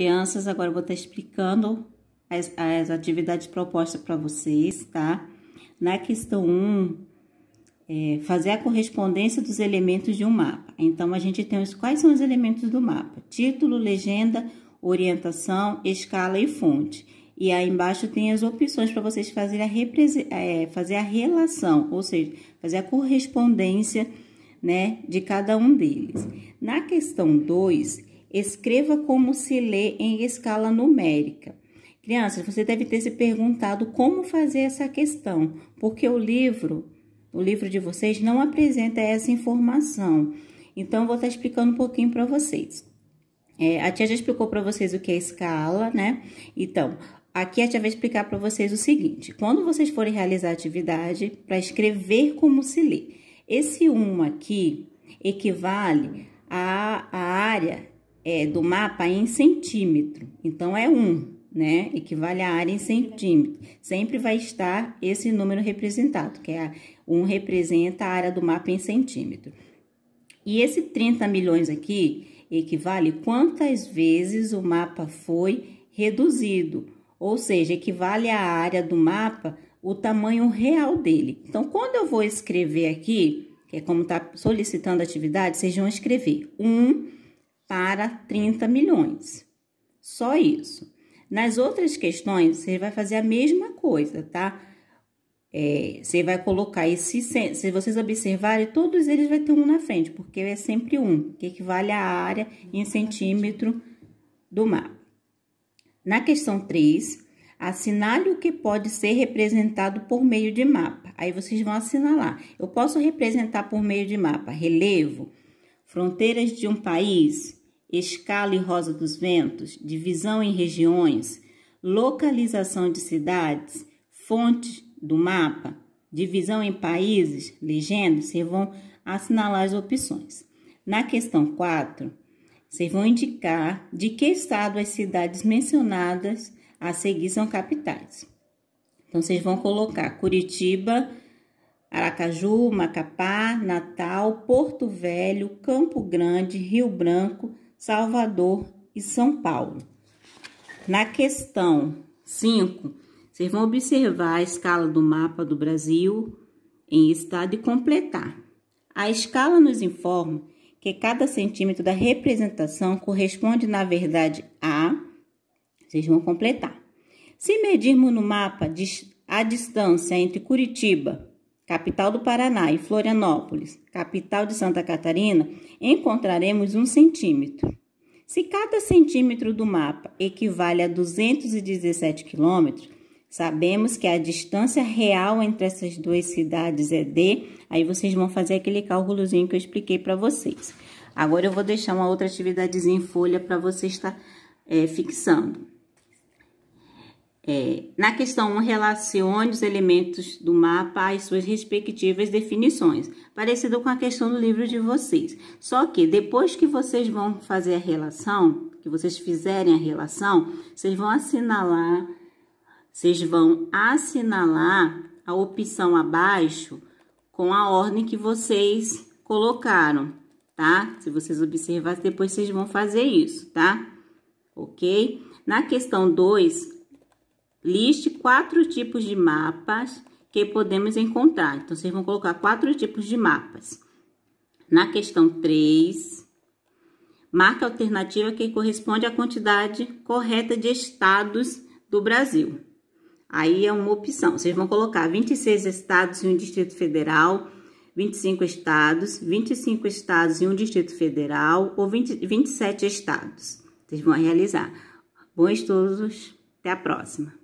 crianças, agora eu vou estar explicando as, as atividades propostas para vocês, tá? Na questão 1, um, é fazer a correspondência dos elementos de um mapa. Então, a gente tem os quais são os elementos do mapa: título, legenda, orientação, escala e fonte. E aí embaixo tem as opções para vocês fazerem a, é, fazer a relação, ou seja, fazer a correspondência né, de cada um deles. Na questão 2, Escreva como se lê em escala numérica. Crianças, você deve ter se perguntado como fazer essa questão, porque o livro, o livro de vocês não apresenta essa informação. Então, vou estar explicando um pouquinho para vocês. É, a tia já explicou para vocês o que é escala, né? Então, aqui a tia vai explicar para vocês o seguinte: quando vocês forem realizar a atividade para escrever como se lê, esse 1 um aqui equivale à área é, do mapa em centímetro. Então, é 1, um, né? Equivale à área em centímetro. Sempre vai estar esse número representado, que é 1 um representa a área do mapa em centímetro. E esse 30 milhões aqui equivale quantas vezes o mapa foi reduzido, ou seja, equivale à área do mapa o tamanho real dele. Então, quando eu vou escrever aqui, que é como está solicitando a atividade, vocês vão escrever 1 para 30 milhões. Só isso. Nas outras questões, você vai fazer a mesma coisa, tá? É, você vai colocar esse. Se vocês observarem, todos eles vai ter um na frente, porque é sempre um, que equivale à área em centímetro do mapa. Na questão 3, assinale o que pode ser representado por meio de mapa. Aí vocês vão assinalar. Eu posso representar por meio de mapa relevo, fronteiras de um país, escala e rosa dos ventos, divisão em regiões, localização de cidades, fontes do mapa, divisão em países, legendas, vocês vão assinalar as opções. Na questão 4, vocês vão indicar de que estado as cidades mencionadas a seguir são capitais. Então, vocês vão colocar Curitiba, Aracaju, Macapá, Natal, Porto Velho, Campo Grande, Rio Branco, Salvador e São Paulo. Na questão 5, vocês vão observar a escala do mapa do Brasil em estado e completar. A escala nos informa que cada centímetro da representação corresponde, na verdade, a. Vocês vão completar. Se medirmos no mapa a distância entre Curitiba capital do Paraná, e Florianópolis, capital de Santa Catarina, encontraremos um centímetro. Se cada centímetro do mapa equivale a 217 quilômetros, sabemos que a distância real entre essas duas cidades é D. Aí vocês vão fazer aquele cálculozinho que eu expliquei para vocês. Agora eu vou deixar uma outra atividade em folha para você estar é, fixando. É, na questão 1, relacione os elementos do mapa às suas respectivas definições, parecido com a questão do livro de vocês. Só que depois que vocês vão fazer a relação, que vocês fizerem a relação, vocês vão assinalar, vocês vão assinalar a opção abaixo com a ordem que vocês colocaram, tá? Se vocês observarem, depois vocês vão fazer isso, tá? Ok? Na questão 2, Liste quatro tipos de mapas que podemos encontrar. Então, vocês vão colocar quatro tipos de mapas. Na questão 3, marca a alternativa que corresponde à quantidade correta de estados do Brasil. Aí é uma opção. Vocês vão colocar 26 estados e um Distrito Federal, 25 estados, 25 estados e um Distrito Federal ou 20, 27 estados. Vocês vão realizar. Bons estudos, até a próxima!